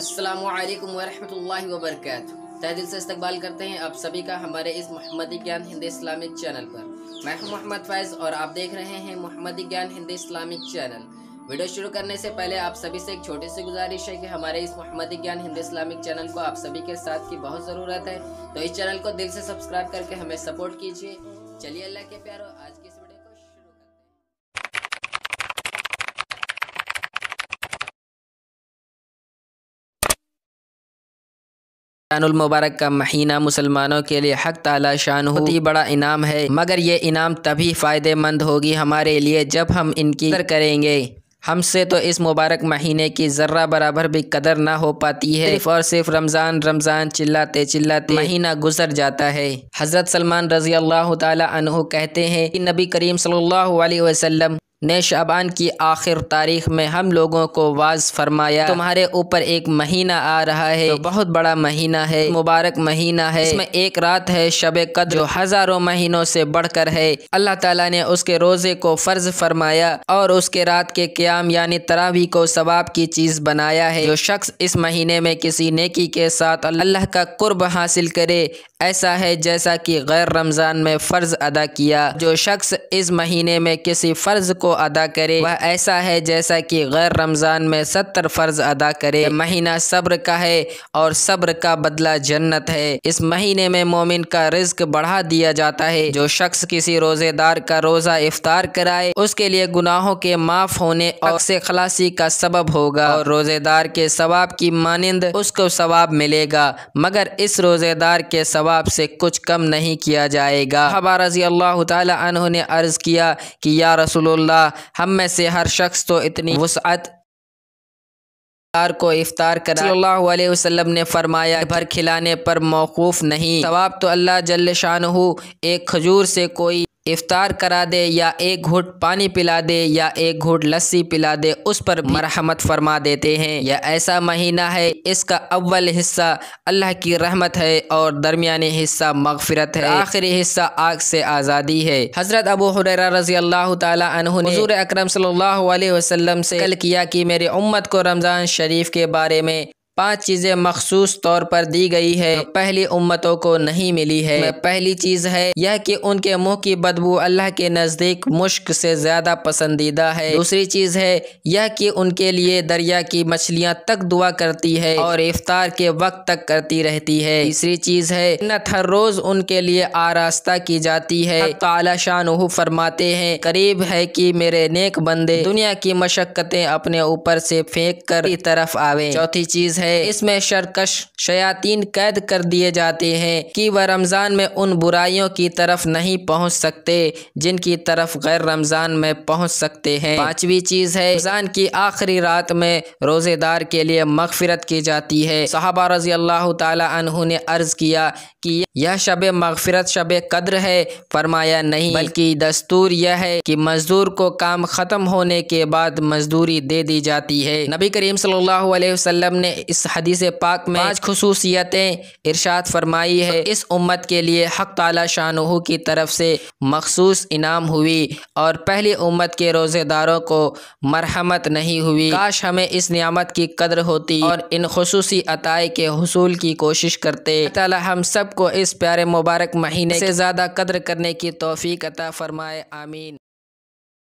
السلام علیکم ورحمۃ اللہ وبرکاتہ تہ دل سے استقبال کرتے ہیں آپ سبھی کا ہمارے اس محمدی گیان ہند اسلامک چینل پر میں ہوں محمد فیض اور آپ دیکھ رہے ہیں محمدی گیان ہند اسلامک چینل ویڈیو شروع کرنے سے پہلے آپ سبھی سے ایک چھوٹی سی گزارش ہے کہ ہمارے اس محمدی گیان ہند اسلامک چینل کو آپ سبھی کے ساتھ کی بہت ضرورت ہے تو اس چینل کو دل سے سبسکرائب کر کے ہمیں سپورٹ کیجیے چلیے اللہ کے پیارو آج کی رمضان المبارک کا مہینہ مسلمانوں کے لیے حق تعالی شان ہوتی بڑا انعام ہے مگر یہ انعام تبھی فائدہ مند ہوگی ہمارے لیے جب ہم ان کی قدر کریں گے ہم سے تو اس مبارک مہینے کی ذرہ برابر بھی قدر نہ ہو پاتی ہے صرف اور صرف رمضان رمضان چلاتے چلاتے مہینہ گزر جاتا ہے حضرت سلمان رضی اللہ تعالی عنہ کہتے ہیں کہ نبی کریم صلی اللہ علیہ وسلم نئے شعبان کی آخر تاریخ میں ہم لوگوں کو واز فرمایا تمہارے اوپر ایک مہینہ آ رہا ہے بہت بڑا مہینہ ہے مبارک مہینہ ہے اس میں ایک رات ہے شب قدر جو ہزاروں مہینوں سے بڑھ کر ہے اللہ تعالیٰ نے اس کے روزے کو فرض فرمایا اور اس کے رات کے قیام یعنی تراوی کو ثواب کی چیز بنایا ہے جو شخص اس مہینے میں کسی نیکی کے ساتھ اللہ کا قرب حاصل کرے ایسا ہے جیسا کہ غیر رمضان میں فرض ادا کیا جو شخص اس مہینے میں کسی فرض کو ادا کرے وہ ایسا ہے جیسا کہ غیر رمضان میں ستر فرض ادا کرے مہینہ صبر کا ہے اور صبر کا بدلہ جنت ہے اس مہینے میں مومن کا رزق بڑھا دیا جاتا ہے جو شخص کسی روزے دار کا روزہ افطار کرائے اس کے لیے گناہوں کے معاف ہونے اور سے خلاصی کا سبب ہوگا اور روزے دار کے ثواب کی مانند اس کو ثواب ملے گا مگر اس روزے دار کے ثواب ثواب سے کچھ کم نہیں کیا جائے گا حبا رضی اللہ تعالی عنہ نے عرض کیا کہ یا رسول اللہ ہم میں سے ہر شخص تو اتنی وسعت کو افطار علیہ وسلم نے فرمایا بھر کھلانے پر موقوف نہیں ثواب تو اللہ جل شانہ ایک کھجور سے کوئی افطار کرا دے یا ایک گھٹ پانی پلا دے یا ایک گھٹ لسی پلا دے اس پر مرحمت فرما دیتے ہیں یا ایسا مہینہ ہے اس کا اول حصہ اللہ کی رحمت ہے اور درمیانی حصہ مغفرت ہے آخری حصہ آگ سے آزادی ہے حضرت ابو حریرہ رضی اللہ تعالیٰ اکرم صلی اللہ علیہ وسلم سے کل کیا کہ میری امت کو رمضان شریف کے بارے میں پانچ چیزیں مخصوص طور پر دی گئی ہے پہلی امتوں کو نہیں ملی ہے پہلی چیز ہے یہ کہ ان کے منہ کی بدبو اللہ کے نزدیک مشک سے زیادہ پسندیدہ ہے دوسری چیز ہے یہ کہ ان کے لیے دریا کی مچھلیاں تک دعا کرتی ہے اور افطار کے وقت تک کرتی رہتی ہے تیسری چیز ہے جنت ہر روز ان کے لیے آراستہ کی جاتی ہے تعالی شان فرماتے ہیں قریب ہے کہ میرے نیک بندے دنیا کی مشقتیں اپنے اوپر سے پھینک کر طرف آوے چوتھی چیز ہے ہے اس میں شرکش شیاطین قید کر دیے جاتے ہیں کہ وہ رمضان میں ان برائیوں کی طرف نہیں پہنچ سکتے جن کی طرف غیر رمضان میں پہنچ سکتے ہیں پانچویں چیز ہے رمضان کی آخری رات میں روزے دار کے لیے مغفرت کی جاتی ہے صحابہ رضی اللہ تعالی عنہ نے عرض کیا کہ یہ شب مغفرت شب قدر ہے فرمایا نہیں بلکہ دستور یہ ہے کہ مزدور کو کام ختم ہونے کے بعد مزدوری دے دی جاتی ہے نبی کریم صلی اللہ علیہ وسلم نے اس حدیث پاک میں پانچ خصوصیتیں ارشاد فرمائی ہے اس امت کے لیے حق تعالی شاہ کی طرف سے مخصوص انعام ہوئی اور پہلی امت کے روزے داروں کو مرحمت نہیں ہوئی کاش ہمیں اس نعمت کی قدر ہوتی اور ان خصوصی عطائے کے حصول کی کوشش کرتے تعالی ہم سب کو اس پیارے مبارک مہینے سے زیادہ قدر کرنے کی توفیق عطا فرمائے آمین